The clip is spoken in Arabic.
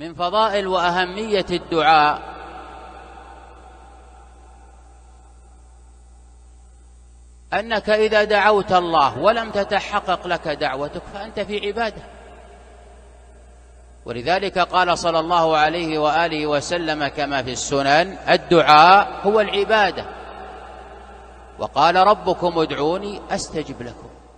من فضائل وأهمية الدعاء أنك إذا دعوت الله ولم تتحقق لك دعوتك فأنت في عبادة ولذلك قال صلى الله عليه وآله وسلم كما في السنن الدعاء هو العبادة وقال ربكم ادعوني أستجب لكم